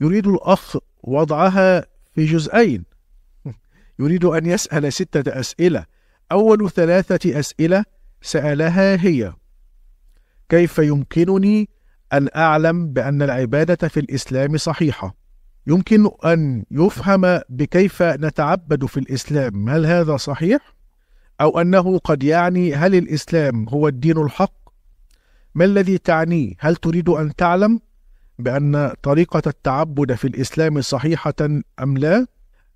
يريد الأخ وضعها في جزئين يريد أن يسأل ستة أسئلة أول ثلاثة أسئلة سألها هي كيف يمكنني أن أعلم بأن العبادة في الإسلام صحيحة؟ يمكن أن يفهم بكيف نتعبد في الإسلام هل هذا صحيح؟ أو أنه قد يعني هل الإسلام هو الدين الحق؟ ما الذي تعنيه؟ هل تريد أن تعلم؟ بأن طريقة التعبد في الإسلام صحيحة أم لا؟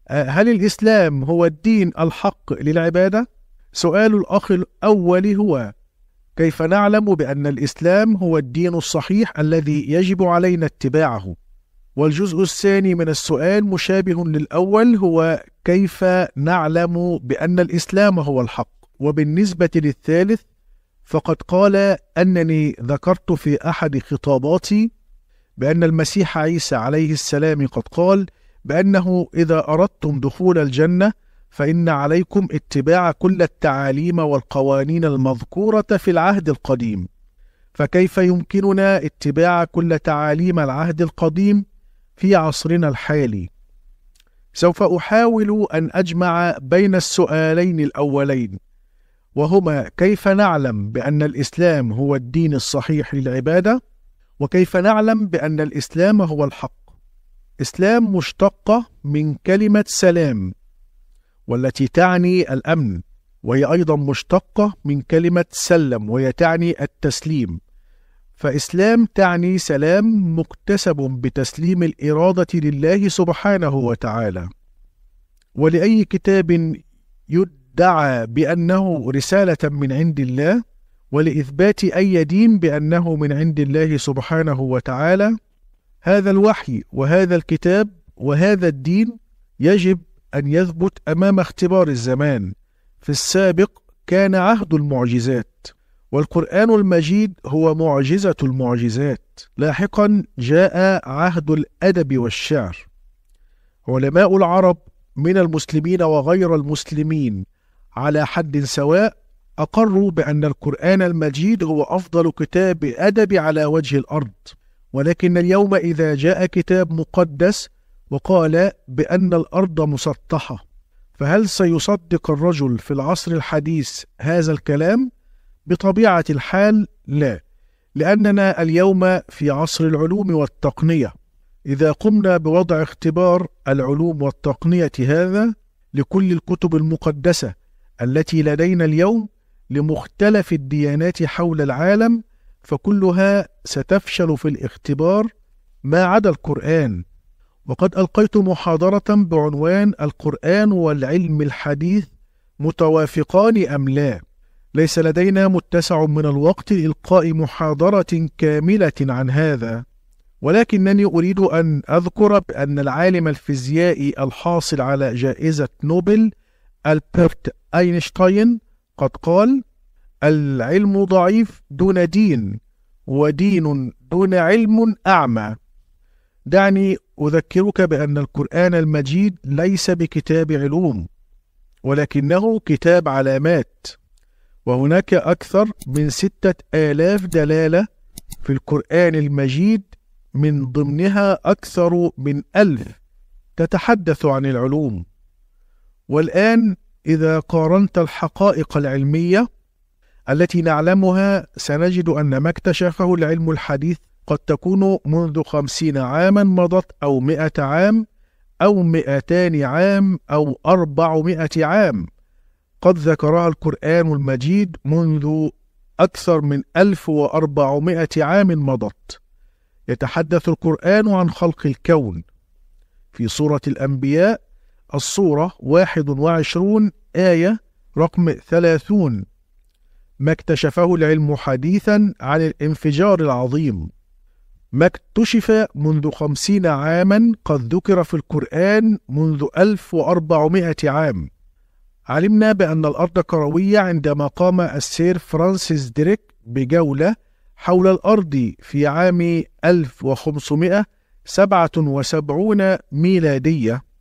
أه، هل الإسلام هو الدين الحق للعبادة؟ سؤال الأخ الأول هو كيف نعلم بأن الإسلام هو الدين الصحيح الذي يجب علينا اتباعه؟ والجزء الثاني من السؤال مشابه للأول هو كيف نعلم بأن الإسلام هو الحق؟ وبالنسبة للثالث فقد قال أنني ذكرت في أحد خطاباتي بأن المسيح عيسى عليه السلام قد قال بأنه إذا أردتم دخول الجنة فإن عليكم اتباع كل التعاليم والقوانين المذكورة في العهد القديم فكيف يمكننا اتباع كل تعاليم العهد القديم في عصرنا الحالي سوف احاول ان اجمع بين السؤالين الاولين وهما كيف نعلم بان الاسلام هو الدين الصحيح للعباده وكيف نعلم بأن الإسلام هو الحق إسلام مشتقة من كلمة سلام والتي تعني الأمن وهي أيضا مشتقة من كلمة سلم وهي تعني التسليم فإسلام تعني سلام مكتسب بتسليم الإرادة لله سبحانه وتعالى ولأي كتاب يدعى بأنه رسالة من عند الله ولإثبات أي دين بأنه من عند الله سبحانه وتعالى هذا الوحي وهذا الكتاب وهذا الدين يجب أن يثبت أمام اختبار الزمان في السابق كان عهد المعجزات والقرآن المجيد هو معجزة المعجزات لاحقا جاء عهد الأدب والشعر علماء العرب من المسلمين وغير المسلمين على حد سواء أقروا بأن القرآن المجيد هو أفضل كتاب أدب على وجه الأرض ولكن اليوم إذا جاء كتاب مقدس وقال بأن الأرض مسطحة فهل سيصدق الرجل في العصر الحديث هذا الكلام؟ بطبيعة الحال لا لأننا اليوم في عصر العلوم والتقنية إذا قمنا بوضع اختبار العلوم والتقنية هذا لكل الكتب المقدسة التي لدينا اليوم لمختلف الديانات حول العالم فكلها ستفشل في الاختبار ما عدا القرآن وقد ألقيت محاضرة بعنوان القرآن والعلم الحديث متوافقان أم لا ليس لدينا متسع من الوقت لإلقاء محاضرة كاملة عن هذا ولكنني أريد أن أذكر بأن العالم الفيزيائي الحاصل على جائزة نوبل ألبرت أينشتاين قد قال العلم ضعيف دون دين ودين دون علم أعمى دعني أذكرك بأن القرآن المجيد ليس بكتاب علوم ولكنه كتاب علامات وهناك أكثر من ستة آلاف دلالة في القرآن المجيد من ضمنها أكثر من ألف تتحدث عن العلوم والآن إذا قارنت الحقائق العلمية التي نعلمها سنجد أن ما اكتشفه العلم الحديث قد تكون منذ خمسين عاما مضت أو مئة عام أو مئتان عام أو أربعمائة عام قد ذكرها القرآن المجيد منذ أكثر من ألف وأربعمائة عام مضت يتحدث القرآن عن خلق الكون في سورة الأنبياء الصورة 21 آية رقم 30 ما اكتشفه العلم حديثا عن الانفجار العظيم ما اكتشف منذ خمسين عاما قد ذكر في القرآن منذ 1400 عام علمنا بأن الأرض كروية عندما قام السير فرانسيس ديريك بجولة حول الأرض في عام 1577 ميلادية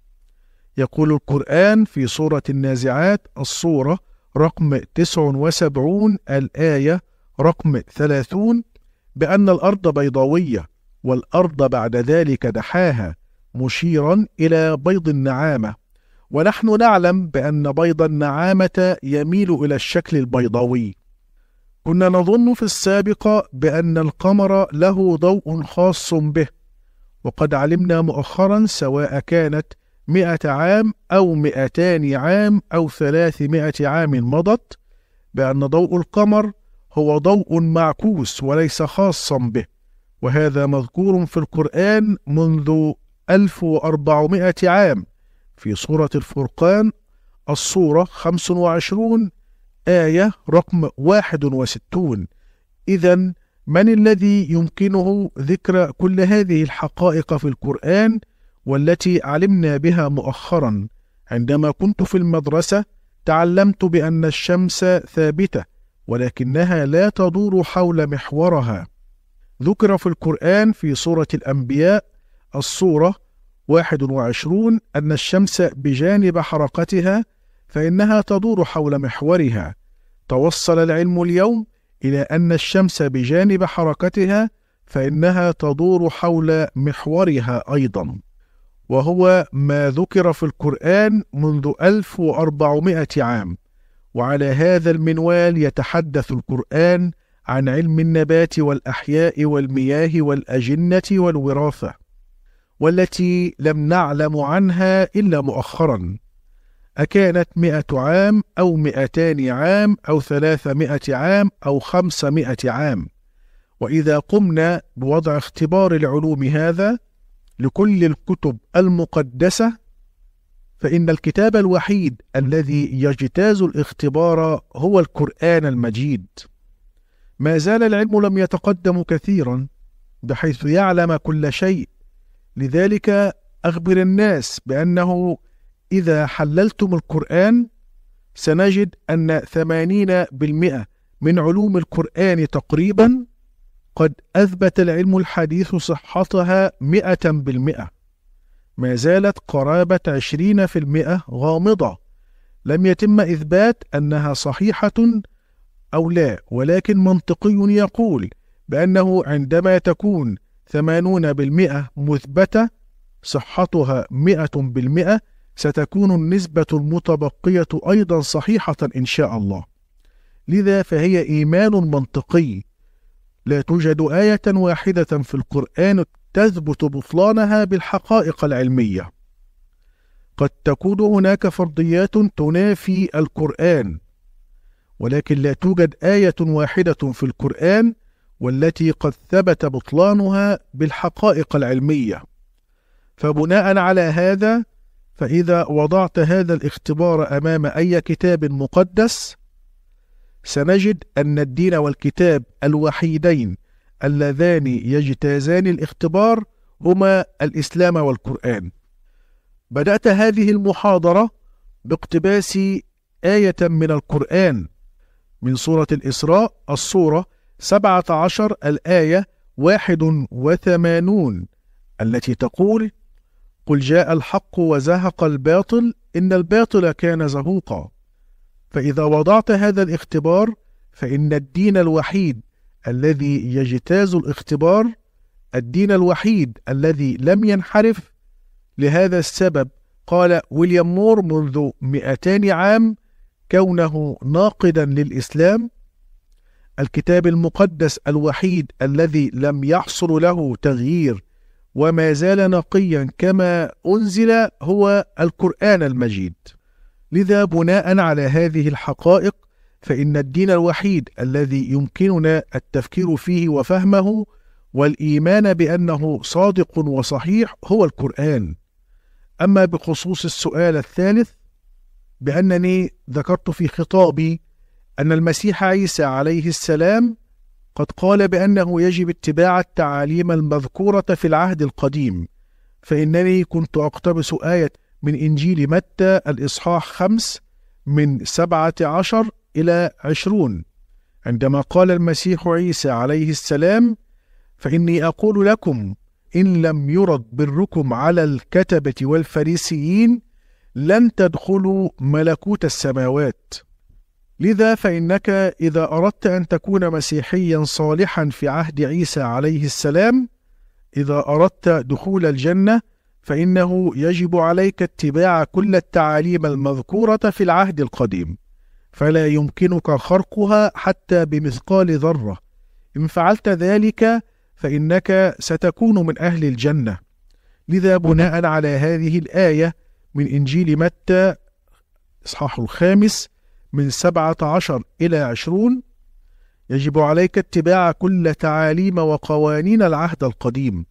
يقول القرآن في سورة النازعات الصورة رقم 79 الآية رقم 30 بأن الأرض بيضاوية والأرض بعد ذلك دحاها مشيرا إلى بيض النعامة ونحن نعلم بأن بيض النعامة يميل إلى الشكل البيضاوي كنا نظن في السابق بأن القمر له ضوء خاص به وقد علمنا مؤخرا سواء كانت مئة عام أو مئتان عام أو ثلاثمائة عام مضت بأن ضوء القمر هو ضوء معكوس وليس خاصا به وهذا مذكور في القرآن منذ 1400 عام في سورة الفرقان الصورة 25 آية رقم 61 إذا من الذي يمكنه ذكر كل هذه الحقائق في القرآن؟ والتي علمنا بها مؤخرا عندما كنت في المدرسة تعلمت بأن الشمس ثابتة ولكنها لا تدور حول محورها ذكر في القرآن في سورة الأنبياء الصورة 21 أن الشمس بجانب حركتها فإنها تدور حول محورها توصل العلم اليوم إلى أن الشمس بجانب حركتها فإنها تدور حول محورها أيضاً وهو ما ذكر في القرآن منذ 1400 عام وعلى هذا المنوال يتحدث القرآن عن علم النبات والأحياء والمياه والأجنة والوراثة والتي لم نعلم عنها إلا مؤخرا أكانت مئة عام أو مئتان عام أو ثلاثمائة عام أو خمسمائة عام وإذا قمنا بوضع اختبار العلوم هذا لكل الكتب المقدسة فإن الكتاب الوحيد الذي يجتاز الاختبار هو القرآن المجيد ما زال العلم لم يتقدم كثيرا بحيث يعلم كل شيء لذلك أخبر الناس بأنه إذا حللتم القرآن سنجد أن ثمانين بالمئة من علوم القرآن تقريبا قد أثبت العلم الحديث صحتها مئة بالمئة ما زالت قرابة عشرين في المئة غامضة لم يتم إثبات أنها صحيحة أو لا ولكن منطقي يقول بأنه عندما تكون ثمانون بالمئة مثبتة صحتها مئة بالمئة ستكون النسبة المتبقية أيضا صحيحة إن شاء الله لذا فهي إيمان منطقي لا توجد آية واحدة في القرآن تثبت بطلانها بالحقائق العلمية. قد تكون هناك فرضيات تنافي القرآن، ولكن لا توجد آية واحدة في القرآن والتي قد ثبت بطلانها بالحقائق العلمية. فبناء على هذا، فإذا وضعت هذا الاختبار أمام أي كتاب مقدس، سنجد أن الدين والكتاب الوحيدين اللذان يجتازان الاختبار هما الإسلام والقرآن بدأت هذه المحاضرة باقتباس آية من القرآن من سورة الإسراء الصورة 17 الآية 81 التي تقول قل جاء الحق وزهق الباطل إن الباطل كان زهوقا فإذا وضعت هذا الاختبار فإن الدين الوحيد الذي يجتاز الاختبار الدين الوحيد الذي لم ينحرف لهذا السبب قال ويليام مور منذ 200 عام كونه ناقدا للإسلام الكتاب المقدس الوحيد الذي لم يحصل له تغيير وما زال نقيا كما أنزل هو القرآن المجيد لذا بناء على هذه الحقائق فإن الدين الوحيد الذي يمكننا التفكير فيه وفهمه والإيمان بأنه صادق وصحيح هو القرآن أما بخصوص السؤال الثالث بأنني ذكرت في خطابي أن المسيح عيسى عليه السلام قد قال بأنه يجب اتباع التعاليم المذكورة في العهد القديم فإنني كنت أقتبس آية من إنجيل متى الإصحاح خمس من سبعة عشر إلى عشرون عندما قال المسيح عيسى عليه السلام فإني أقول لكم إن لم يرد بركم على الكتبة والفريسيين لن تدخلوا ملكوت السماوات لذا فإنك إذا أردت أن تكون مسيحيا صالحا في عهد عيسى عليه السلام إذا أردت دخول الجنة فإنه يجب عليك اتباع كل التعاليم المذكورة في العهد القديم فلا يمكنك خرقها حتى بمثقال ذرة إن فعلت ذلك فإنك ستكون من أهل الجنة لذا بناء على هذه الآية من إنجيل متى إصحاح الخامس من سبعة عشر إلى عشرون يجب عليك اتباع كل تعاليم وقوانين العهد القديم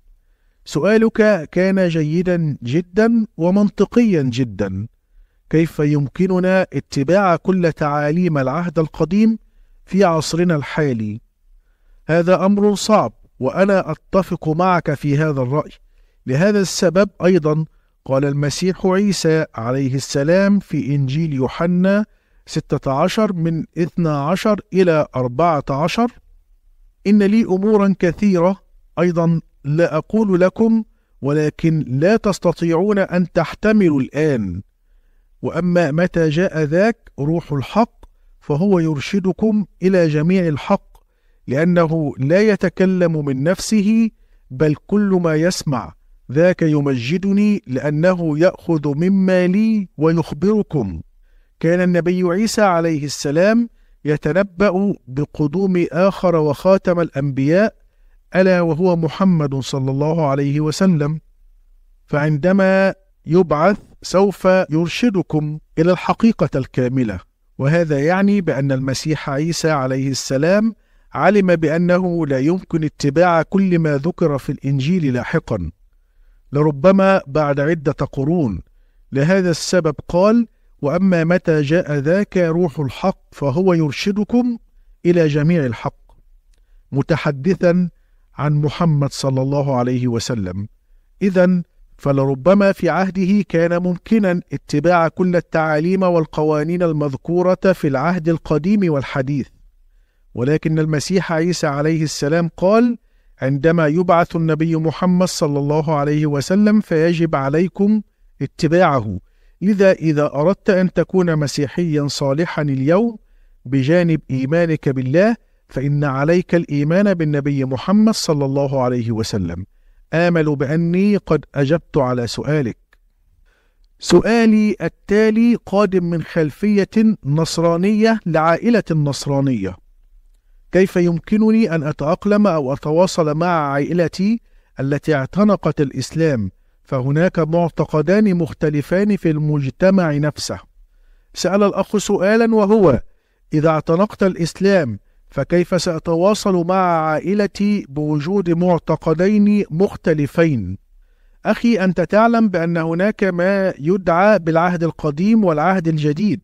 سؤالك كان جيدا جدا ومنطقيا جدا كيف يمكننا اتباع كل تعاليم العهد القديم في عصرنا الحالي هذا امر صعب وانا اتفق معك في هذا الراي لهذا السبب ايضا قال المسيح عيسى عليه السلام في انجيل يوحنا 16 من 12 الى 14 ان لي امورا كثيره ايضا لا أقول لكم ولكن لا تستطيعون أن تحتملوا الآن وأما متى جاء ذاك روح الحق فهو يرشدكم إلى جميع الحق لأنه لا يتكلم من نفسه بل كل ما يسمع ذاك يمجدني لأنه يأخذ مما لي ويخبركم كان النبي عيسى عليه السلام يتنبأ بقدوم آخر وخاتم الأنبياء ألا وهو محمد صلى الله عليه وسلم فعندما يبعث سوف يرشدكم إلى الحقيقة الكاملة وهذا يعني بأن المسيح عيسى عليه السلام علم بأنه لا يمكن اتباع كل ما ذكر في الإنجيل لاحقا لربما بعد عدة قرون لهذا السبب قال وأما متى جاء ذاك روح الحق فهو يرشدكم إلى جميع الحق متحدثا عن محمد صلى الله عليه وسلم إذا فلربما في عهده كان ممكنا اتباع كل التعاليم والقوانين المذكورة في العهد القديم والحديث ولكن المسيح عيسى عليه السلام قال عندما يبعث النبي محمد صلى الله عليه وسلم فيجب عليكم اتباعه لذا إذا أردت أن تكون مسيحيا صالحا اليوم بجانب إيمانك بالله فإن عليك الإيمان بالنبي محمد صلى الله عليه وسلم آمل بأني قد أجبت على سؤالك سؤالي التالي قادم من خلفية نصرانية لعائلة نصرانية كيف يمكنني أن أتأقلم أو أتواصل مع عائلتي التي اعتنقت الإسلام فهناك معتقدان مختلفان في المجتمع نفسه سأل الأخ سؤالا وهو إذا اعتنقت الإسلام فكيف سأتواصل مع عائلتي بوجود معتقدين مختلفين؟ أخي أنت تعلم بأن هناك ما يدعى بالعهد القديم والعهد الجديد.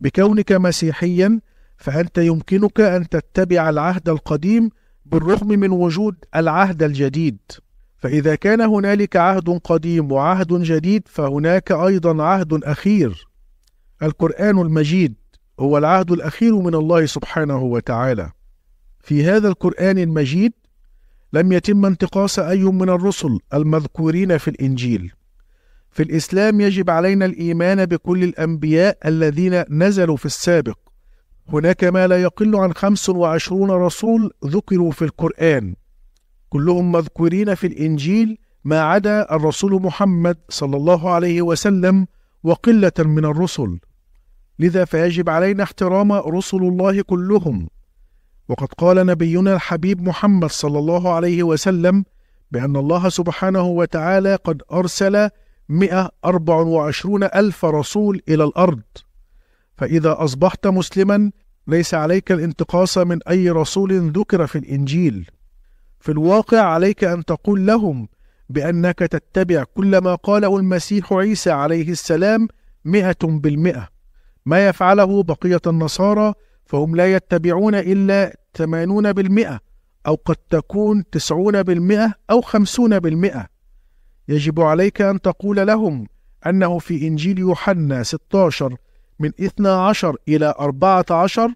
بكونك مسيحيا فأنت يمكنك أن تتبع العهد القديم بالرغم من وجود العهد الجديد. فإذا كان هنالك عهد قديم وعهد جديد فهناك أيضا عهد أخير. القرآن المجيد هو العهد الأخير من الله سبحانه وتعالى في هذا القرآن المجيد لم يتم انتقاص أي من الرسل المذكورين في الإنجيل في الإسلام يجب علينا الإيمان بكل الأنبياء الذين نزلوا في السابق هناك ما لا يقل عن 25 رسول ذكروا في القرآن كلهم مذكورين في الإنجيل ما عدا الرسول محمد صلى الله عليه وسلم وقلة من الرسل لذا فيجب علينا احترام رسل الله كلهم وقد قال نبينا الحبيب محمد صلى الله عليه وسلم بأن الله سبحانه وتعالى قد أرسل 124 ألف رسول إلى الأرض فإذا أصبحت مسلما ليس عليك الانتقاص من أي رسول ذكر في الإنجيل في الواقع عليك أن تقول لهم بأنك تتبع كل ما قاله المسيح عيسى عليه السلام مئة بالمئة ما يفعله بقية النصارى فهم لا يتبعون إلا 80% أو قد تكون 90% أو 50% يجب عليك أن تقول لهم أنه في إنجيل يوحنا 16 من 12 إلى 14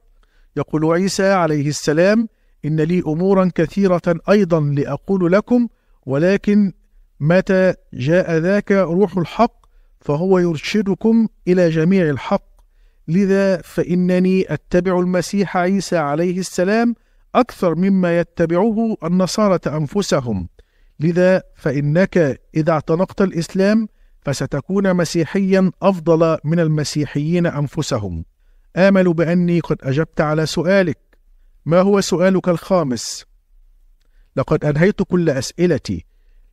يقول عيسى عليه السلام إن لي أمورا كثيرة أيضا لأقول لكم ولكن متى جاء ذاك روح الحق فهو يرشدكم إلى جميع الحق لذا فإنني أتبع المسيح عيسى عليه السلام أكثر مما يتبعه النصارى أنفسهم لذا فإنك إذا اعتنقت الإسلام فستكون مسيحيا أفضل من المسيحيين أنفسهم آمل بأني قد أجبت على سؤالك ما هو سؤالك الخامس؟ لقد أنهيت كل أسئلتي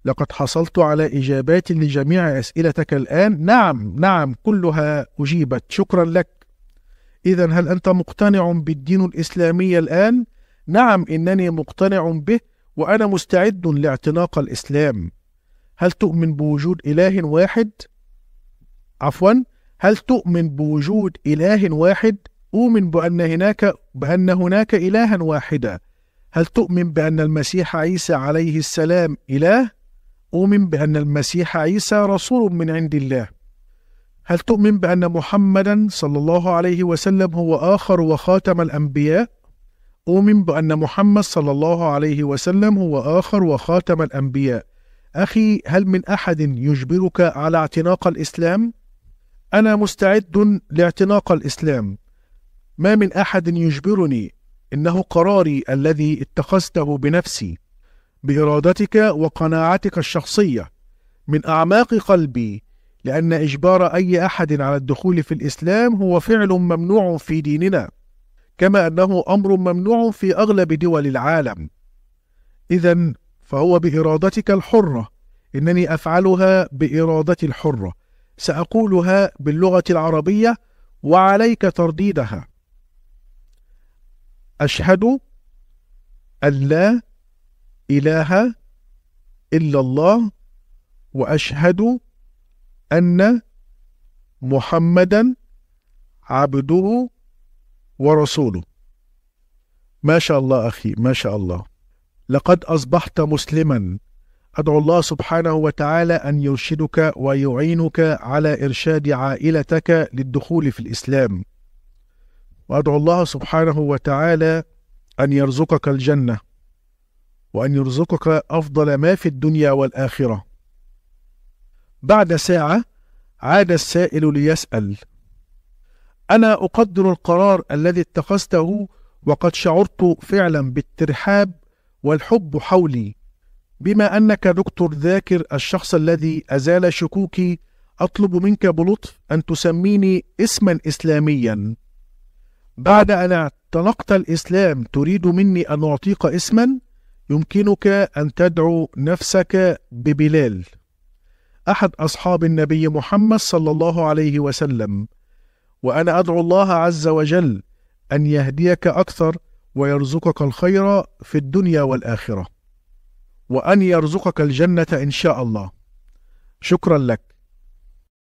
لقد حصلت على إجابات لجميع أسئلتك الآن نعم نعم كلها أجيبت شكرا لك إذا هل أنت مقتنع بالدين الإسلامي الآن؟ نعم إنني مقتنع به وأنا مستعد لاعتناق الإسلام هل تؤمن بوجود إله واحد؟ عفوا هل تؤمن بوجود إله واحد؟ أؤمن بأن هناك بأن هناك إلها واحدا هل تؤمن بأن المسيح عيسى عليه السلام إله؟ أؤمن بأن المسيح عيسى رسول من عند الله هل تؤمن بأن محمدا صلى الله عليه وسلم هو آخر وخاتم الأنبياء؟ أؤمن بأن محمد صلى الله عليه وسلم هو آخر وخاتم الأنبياء. أخي هل من أحد يجبرك على اعتناق الإسلام؟ أنا مستعد لاعتناق الإسلام. ما من أحد يجبرني، إنه قراري الذي اتخذته بنفسي، بإرادتك وقناعتك الشخصية. من أعماق قلبي لأن إجبار أي أحد على الدخول في الإسلام هو فعل ممنوع في ديننا كما أنه أمر ممنوع في أغلب دول العالم إذا فهو بإرادتك الحرة إنني أفعلها بإرادتي الحرة سأقولها باللغة العربية وعليك ترديدها أشهد أن لا إله إلا الله وأشهد أن محمدا عبده ورسوله ما شاء الله أخي ما شاء الله لقد أصبحت مسلما أدعو الله سبحانه وتعالى أن يرشدك ويعينك على إرشاد عائلتك للدخول في الإسلام وأدعو الله سبحانه وتعالى أن يرزقك الجنة وأن يرزقك أفضل ما في الدنيا والآخرة بعد ساعة عاد السائل ليسأل أنا أقدر القرار الذي اتخذته وقد شعرت فعلا بالترحاب والحب حولي بما أنك دكتور ذاكر الشخص الذي أزال شكوكي أطلب منك بلطف أن تسميني اسما إسلاميا بعد أن اعتنقت الإسلام تريد مني أن أعطيك اسما يمكنك أن تدعو نفسك ببلال أحد أصحاب النبي محمد صلى الله عليه وسلم وأنا أدعو الله عز وجل أن يهديك أكثر ويرزقك الخير في الدنيا والآخرة وأن يرزقك الجنة إن شاء الله شكرا لك